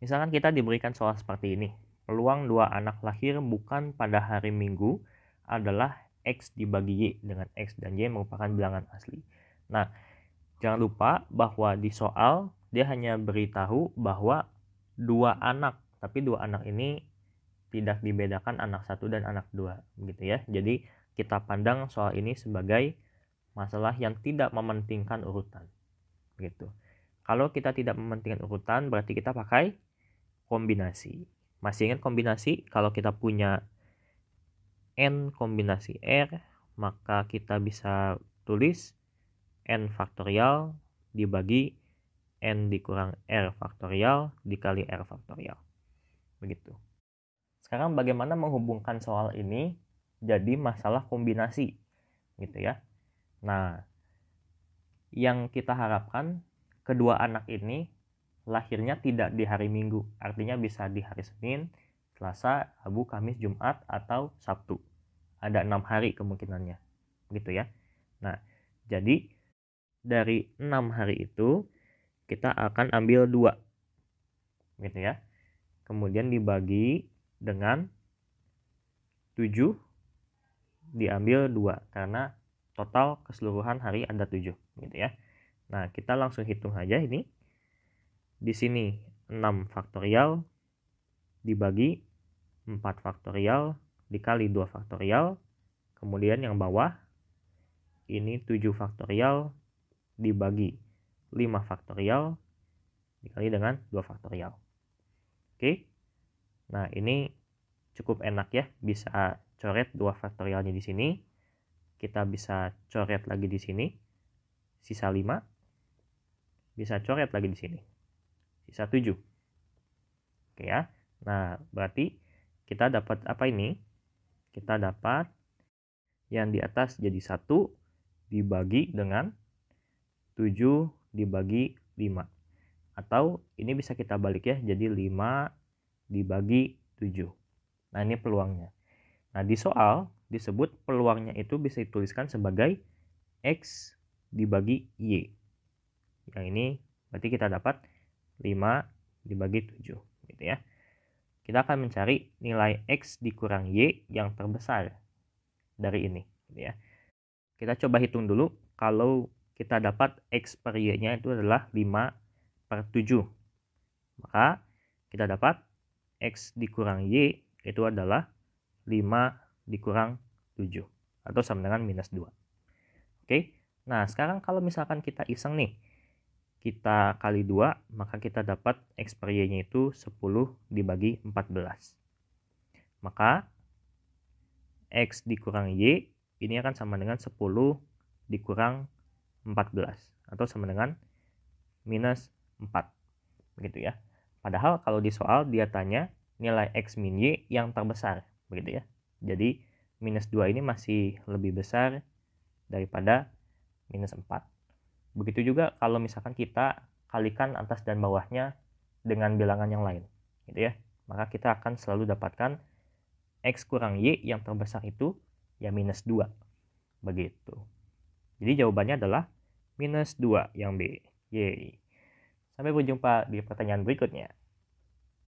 Misalkan kita diberikan soal seperti ini. Peluang dua anak lahir bukan pada hari Minggu adalah X dibagi Y dengan X dan Y merupakan bilangan asli. Nah, jangan lupa bahwa di soal dia hanya beritahu bahwa dua anak, tapi dua anak ini tidak dibedakan anak satu dan anak dua, gitu ya. Jadi kita pandang soal ini sebagai masalah yang tidak mementingkan urutan, gitu. Kalau kita tidak mementingkan urutan, berarti kita pakai kombinasi. Masih ingat kombinasi? Kalau kita punya n kombinasi r, maka kita bisa tulis n faktorial dibagi n dikurang r faktorial dikali r faktorial. Begitu. Sekarang bagaimana menghubungkan soal ini jadi masalah kombinasi gitu ya. Nah, yang kita harapkan kedua anak ini lahirnya tidak di hari Minggu, artinya bisa di hari Senin, Selasa, Rabu, Kamis, Jumat, atau Sabtu. Ada enam hari kemungkinannya, gitu ya. Nah, jadi dari enam hari itu kita akan ambil dua, gitu ya. Kemudian dibagi dengan tujuh diambil dua karena total keseluruhan hari ada tujuh, gitu ya. Nah, kita langsung hitung aja ini di sini 6 faktorial dibagi 4 faktorial dikali 2 faktorial. Kemudian yang bawah ini 7 faktorial dibagi 5 faktorial dikali dengan 2 faktorial. Oke. Nah, ini cukup enak ya bisa coret 2 faktorialnya di sini. Kita bisa coret lagi di sini. Sisa 5. Bisa coret lagi di sini sisa 7. Oke ya. Nah, berarti kita dapat apa ini? Kita dapat yang di atas jadi 1 dibagi dengan 7 dibagi 5. Atau ini bisa kita balik ya, jadi 5 dibagi 7. Nah, ini peluangnya. Nah, di soal disebut peluangnya itu bisa dituliskan sebagai X dibagi Y. Yang ini berarti kita dapat 5 dibagi 7 gitu ya. Kita akan mencari nilai X dikurang Y yang terbesar dari ini gitu ya. Kita coba hitung dulu kalau kita dapat X per Y-nya itu adalah 5 per 7. Maka kita dapat X dikurang Y itu adalah 5 dikurang 7 atau sama dengan minus 2. Oke, nah sekarang kalau misalkan kita iseng nih, kita kali 2, maka kita dapat X per Y-nya itu 10 dibagi 14. Maka X dikurang Y, ini akan sama dengan 10 dikurang 14, atau sama dengan minus 4. Begitu ya. Padahal kalau di soal dia tanya nilai X min Y yang terbesar. Begitu ya. Jadi minus 2 ini masih lebih besar daripada minus 4. Begitu juga kalau misalkan kita kalikan atas dan bawahnya dengan bilangan yang lain, gitu ya. Maka kita akan selalu dapatkan X kurang Y yang terbesar itu ya minus 2. Begitu. Jadi jawabannya adalah minus 2 yang B. Yeay. Sampai berjumpa di pertanyaan berikutnya.